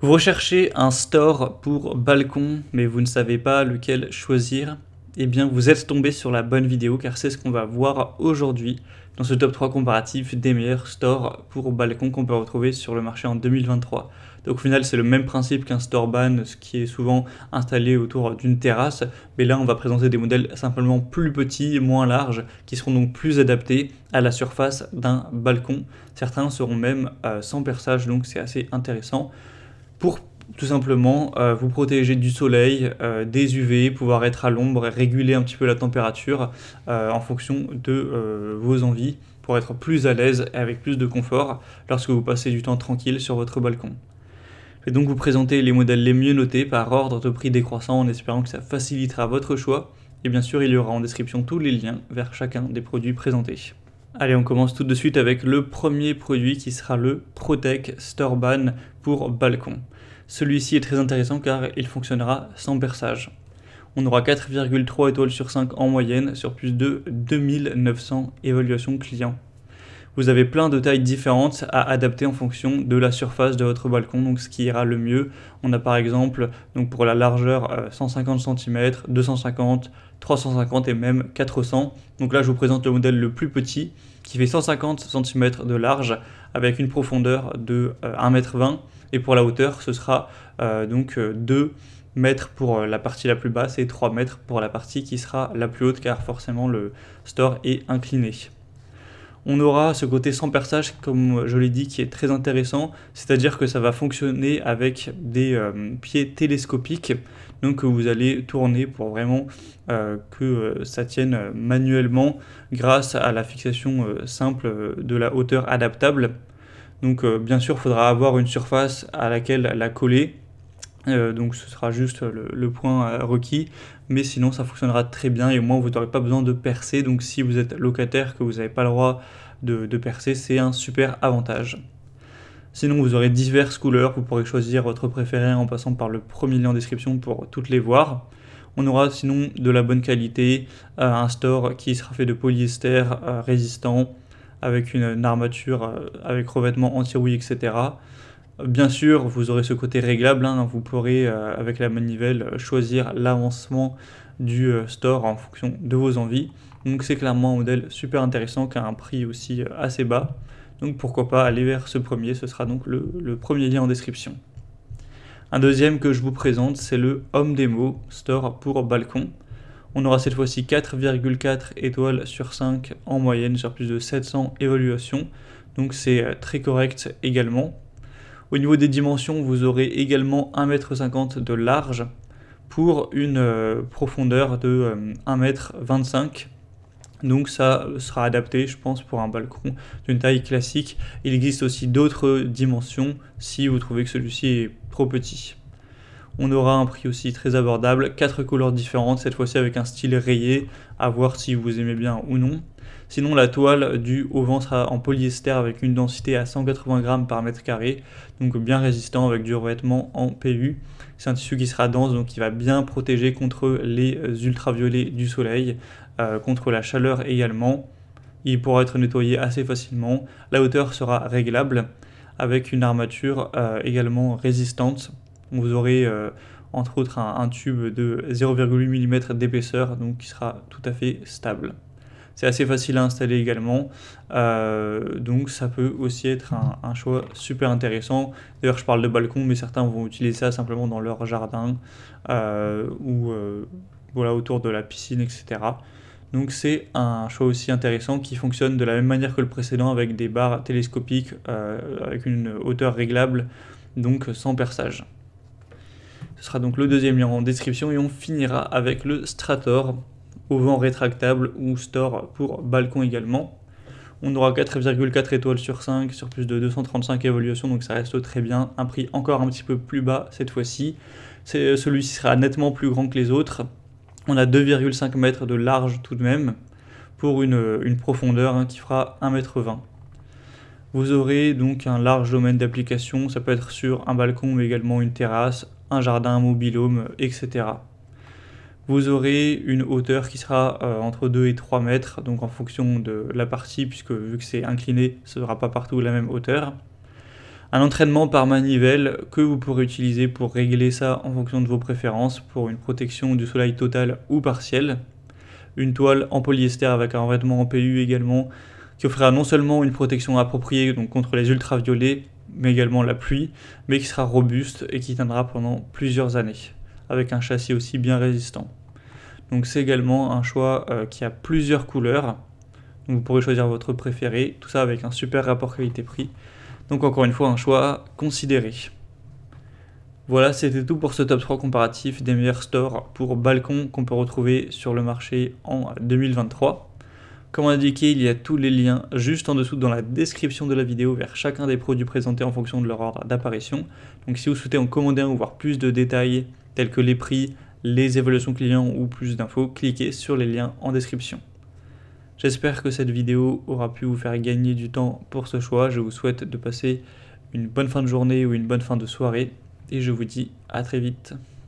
Vous recherchez un store pour balcon, mais vous ne savez pas lequel choisir, eh bien vous êtes tombé sur la bonne vidéo car c'est ce qu'on va voir aujourd'hui dans ce top 3 comparatif des meilleurs stores pour balcon qu'on peut retrouver sur le marché en 2023. Donc au final c'est le même principe qu'un store ban, ce qui est souvent installé autour d'une terrasse, mais là on va présenter des modèles simplement plus petits, moins larges, qui seront donc plus adaptés à la surface d'un balcon. Certains seront même euh, sans perçage, donc c'est assez intéressant pour tout simplement euh, vous protéger du soleil, euh, des UV, pouvoir être à l'ombre et réguler un petit peu la température euh, en fonction de vos envies pour être plus à l'aise et avec plus de confort lorsque vous passez du temps tranquille sur votre balcon. Je vais donc vous présenter les modèles les mieux notés par ordre de prix décroissant en espérant que ça facilitera votre choix et bien sûr il y aura en description tous les liens vers chacun des produits présentés. Allez, on commence tout de suite avec le premier produit qui sera le Protec Storban pour balcon. Celui-ci est très intéressant car il fonctionnera sans perçage. On aura 4,3 étoiles sur 5 en moyenne sur plus de 2900 évaluations clients. Vous avez plein de tailles différentes à adapter en fonction de la surface de votre balcon, donc ce qui ira le mieux. On a par exemple donc pour la largeur 150 cm, 250, 350 et même 400. Donc là je vous présente le modèle le plus petit qui fait 150 cm de large avec une profondeur de 1m20 euh, et pour la hauteur ce sera euh, donc 2 euh, mètres pour la partie la plus basse et 3 mètres pour la partie qui sera la plus haute car forcément le store est incliné on aura ce côté sans perçage, comme je l'ai dit, qui est très intéressant, c'est-à-dire que ça va fonctionner avec des euh, pieds télescopiques, donc vous allez tourner pour vraiment euh, que euh, ça tienne manuellement grâce à la fixation simple de la hauteur adaptable. Donc bien sûr, il faudra avoir une surface à laquelle la coller, euh, donc ce sera juste le, point euh, requis, mais sinon ça fonctionnera très bien et au moins vous n'aurez pas besoin de percer. Donc si vous êtes locataire, que vous n'avez pas le droit de, percer, c'est un super avantage. Sinon, vous aurez diverses couleurs, vous pourrez choisir votre préféré en passant par le premier lien en description pour toutes les voir. On aura sinon de la bonne qualité, euh, un store qui sera fait de polyester résistant, avec une, armature, avec revêtement anti-rouille, etc. Bien sûr, vous aurez ce côté réglable, hein, vous pourrez euh, avec la manivelle euh, choisir l'avancement du euh, store en fonction de vos envies. Donc c'est clairement un modèle super intéressant qui a un prix aussi assez bas. Donc pourquoi pas aller vers ce premier, ce sera donc le, le premier lien en description. Un deuxième que je vous présente, c'est le Home Demo Store pour balcon. On aura cette fois-ci 4,4 étoiles sur 5 en moyenne sur plus de 700 évaluations. Donc c'est très correct également. Au niveau des dimensions, vous aurez également 1,50 m de large pour une euh, profondeur de 1,25 euh, m Donc ça sera adapté, je pense, pour un balcon d'une taille classique. Il existe aussi d'autres dimensions si vous trouvez que celui-ci est trop petit. On aura un prix aussi très abordable, quatre couleurs différentes, cette fois-ci avec un style rayé, à voir si vous aimez bien ou non. Sinon, la toile du auvent sera en polyester avec une densité à 180 grammes par mètre carré, donc bien résistant avec du revêtement en PU. C'est un tissu qui sera dense, donc qui va bien protéger contre les ultraviolets du soleil, euh, contre la chaleur également. Il pourra être nettoyé assez facilement. La hauteur sera réglable avec une armature euh, également résistante. Vous aurez euh, entre autres un tube de 0,8 mm d'épaisseur, donc qui sera tout à fait stable. C'est assez facile à installer également. Euh, donc ça peut aussi être un, choix super intéressant. D'ailleurs je parle de balcon, mais certains vont utiliser ça simplement dans leur jardin euh, ou euh, voilà, autour de la piscine, etc. Donc c'est un choix aussi intéressant qui fonctionne de la même manière que le précédent avec des barres télescopiques avec une hauteur réglable, donc sans perçage. Ce sera donc le deuxième lien en description et on finira avec le Strator vent, rétractable ou store pour balcon également. On aura 4,4 étoiles sur 5 sur plus de 235 évaluations, donc ça reste très bien. Un prix encore un petit peu plus bas cette fois-ci. Euh, celui-ci sera nettement plus grand que les autres. On a 2,5 mètres de large tout de même pour une, euh, profondeur hein, qui fera 1,20 m. Vous aurez donc un large domaine d'application, ça peut être sur un balcon mais également une terrasse, un jardin, un mobilhome, etc. Vous aurez une hauteur qui sera euh, entre 2 et 3 mètres, donc en fonction de la partie, puisque vu que c'est incliné, ce ne sera pas partout la même hauteur. Un entraînement par manivelle que vous pourrez utiliser pour régler ça en fonction de vos préférences, pour une protection du soleil total ou partiel. Une toile en polyester avec un revêtement en PU également, qui offrira non seulement une protection appropriée donc contre les ultraviolets, mais également la pluie, mais qui sera robuste et qui tiendra pendant plusieurs années, avec un châssis aussi bien résistant. Donc c'est également un choix euh, qui a plusieurs couleurs. Donc vous pourrez choisir votre préféré, tout ça avec un super rapport qualité-prix. Donc encore une fois, un choix considéré. Voilà, c'était tout pour ce top 3 comparatif des meilleurs stores pour balcon qu'on peut retrouver sur le marché en 2023. Comme indiqué, il y a tous les liens juste en dessous dans la description de la vidéo vers chacun des produits présentés en fonction de leur ordre d'apparition. Donc si vous souhaitez en commander un ou voir plus de détails tels que les prix, les évolutions clients ou plus d'infos, cliquez sur les liens en description. J'espère que cette vidéo aura pu vous faire gagner du temps pour ce choix. Je vous souhaite de passer une bonne fin de journée ou une bonne fin de soirée et je vous dis à très vite.